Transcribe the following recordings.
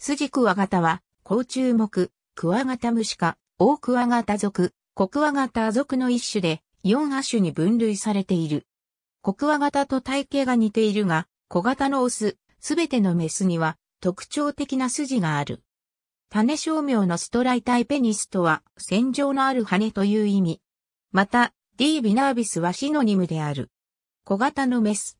スジクワガタは、甲虫目、クワガタムシ科、オオクワガタ属、コクワガタ属の一種で、4亜種に分類されている。コクワガタと体型が似ているが、小型のオス、すべてのメスには、特徴的な筋がある。種商名のストライタイペニスとは、戦場のある羽という意味。また、ディービナービスはシノニムである。小型のメス。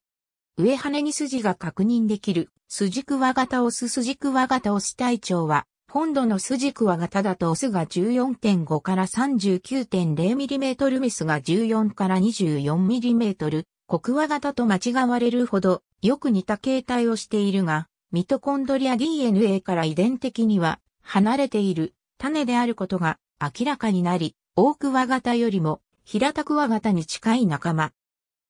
上羽に筋が確認できるスジクワガタオススジクワガタオス隊長は、本土のスジクワガタだとオスが14.5から3 9 0ミリメートル、メスが14から2 4トル、コクワガタと間違われるほど、よく似た形態をしているが、ミトコンドリア DNA から遺伝的には、離れている種であることが明らかになり、オオクワガタよりも、平たクワガタに近い仲間。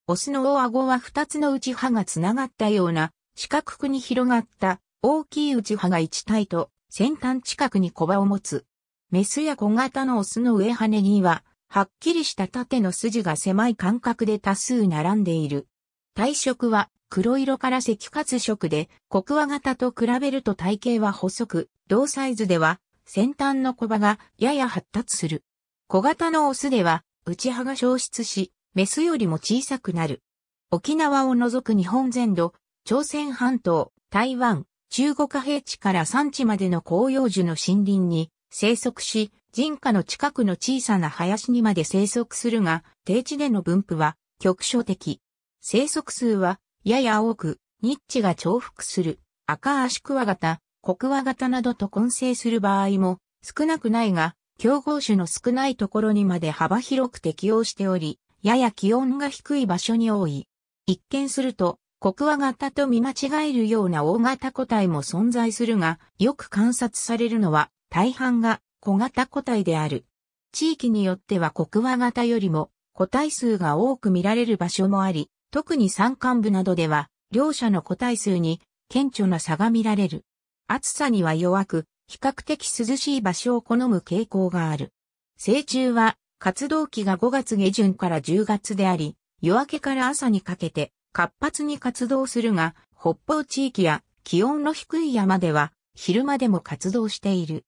オスの大顎は2つのうち歯がつながったような四角くに広がった大きい内葉が一体と先端近くにコバを持つ。メスや小型のオスの上羽には、はっきりした縦の筋が狭い間隔で多数並んでいる。体色は黒色から赤褐色で、コクワ型と比べると体型は細く、同サイズでは先端のコバがやや発達する。小型のオスでは内葉が消失し、メスよりも小さくなる。沖縄を除く日本全土、朝鮮半島、台湾、中国平地から山地までの広葉樹の森林に生息し、人家の近くの小さな林にまで生息するが、低地での分布は局所的。生息数はやや多く、ニッチが重複する赤足クワガタ、コクワガタなどと混成する場合も少なくないが、競合種の少ないところにまで幅広く適応しており、やや気温が低い場所に多い。一見すると国話型と見間違えるような大型個体も存在するが、よく観察されるのは大半が小型個体である。地域によっては国話型よりも個体数が多く見られる場所もあり、特に山間部などでは、両者の個体数に顕著な差が見られる。暑さには弱く、比較的涼しい場所を好む傾向がある。成虫は活動期が5月下旬から10月であり、夜明けから朝にかけて活発に活動するが、北方地域や気温の低い山では昼間でも活動している。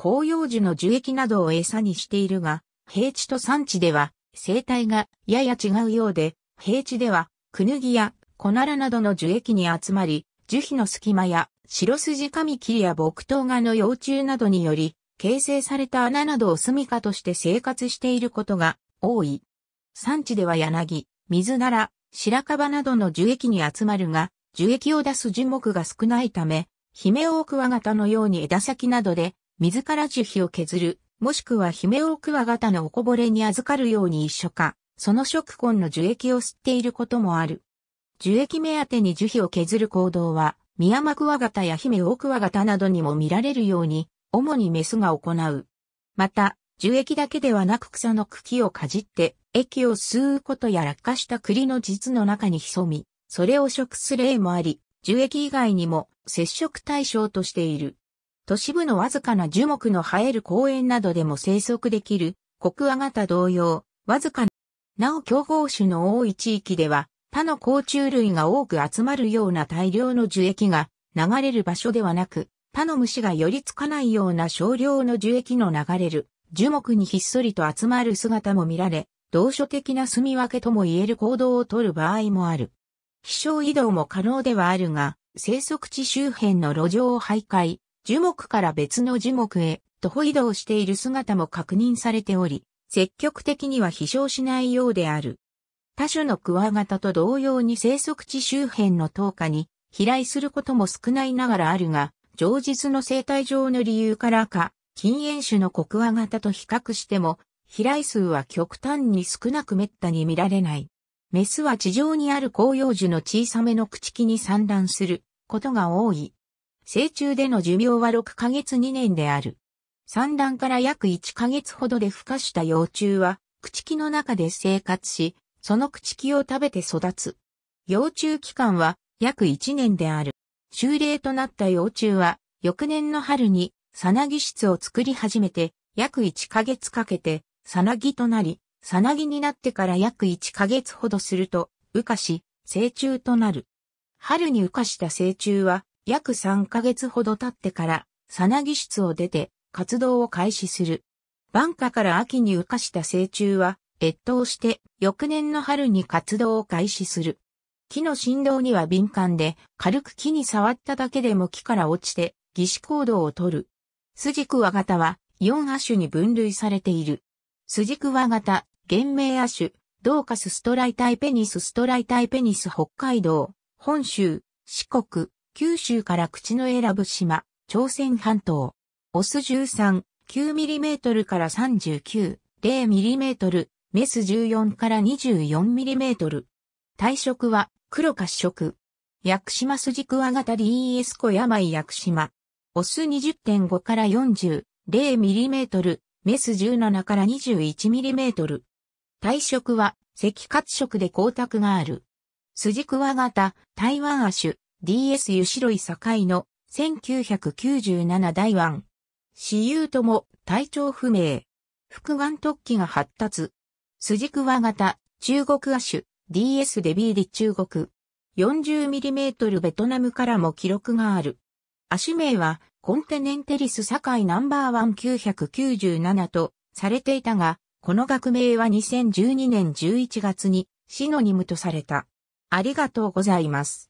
広葉樹の樹液などを餌にしているが、平地と山地では生態がやや違うようで、平地ではクヌギやコナラなどの樹液に集まり、樹皮の隙間や白筋カミキリや木刀画の幼虫などにより、形成された穴などを住処として生活していることが多い。産地では柳、水なら、白樺などの樹液に集まるが、樹液を出す樹木が少ないため、ヒメオオクワガタのように枝先などで、自ら樹皮を削る、もしくはヒメオオクワガタのおこぼれに預かるように一緒か、その食根の樹液を吸っていることもある。樹液目当てに樹皮を削る行動は、ミヤマクワガタやヒメオオクワガタなどにも見られるように、主にメスが行う。また、樹液だけではなく草の茎をかじって、液を吸うことや落下した栗の実の中に潜み、それを食す例もあり、樹液以外にも接触対象としている。都市部のわずかな樹木の生える公園などでも生息できる、コク型同様、わずかな、なお競合種の多い地域では、他の甲虫類が多く集まるような大量の樹液が流れる場所ではなく、他の虫が寄りつかないような少量の樹液の流れる樹木にひっそりと集まる姿も見られ、同所的な住み分けとも言える行動をとる場合もある。飛翔移動も可能ではあるが、生息地周辺の路上を徘徊、樹木から別の樹木へ徒歩移動している姿も確認されており、積極的には飛翔しないようである。他種のクワガタと同様に生息地周辺の灯下に飛来することも少ないながらあるが、常日の生態上の理由からか、禁煙種のコクワガタと比較しても飛来数は極端に少なく滅多に見られない。メスは地上にある紅葉樹の小さめの朽木に産卵することが多い。成虫での寿命は6ヶ月2年である。産卵から約1ヶ月ほどで孵化した幼虫は、朽木の中で生活し、その朽木を食べて育つ。幼虫期間は約1年である。修例となった幼虫は、翌年の春に、さなぎ室を作り始めて、約1ヶ月かけて、さなぎとなり、さなぎになってから約1ヶ月ほどすると、羽化し、成虫となる。春に羽化した成虫は、約3ヶ月ほど経ってから、さなぎ室を出て、活動を開始する。晩夏から秋に羽化した成虫は、越冬して、翌年の春に活動を開始する。木の振動には敏感で、軽く木に触っただけでも木から落ちて、義肢行動をとる。スジクワガタは、4亜種に分類されている。スジクワ型、原名亜種、ドーカスストライタイペニスストライタイペニス北海道、本州、四国、九州から口の選ぶ島、朝鮮半島。オス13、9mm から39、0mm、メス14から 24mm。体色は黒褐色。薬久島スジクワ型 DES 小山井屋久島。オス20.5から40、0mm、メス17から 21mm。体色は赤褐色で光沢がある。スジクワ型、台湾亜種、DS 湯白い境の1997台湾。私有とも体調不明。副眼突起が発達。スジクワ型、中国亜種、DS デビーディ中国。40mm ベトナムからも記録がある。亜種名はコンテネンテリス堺ナンバーワン9 9 7とされていたが、この学名は2012年11月にシノニムとされた。ありがとうございます。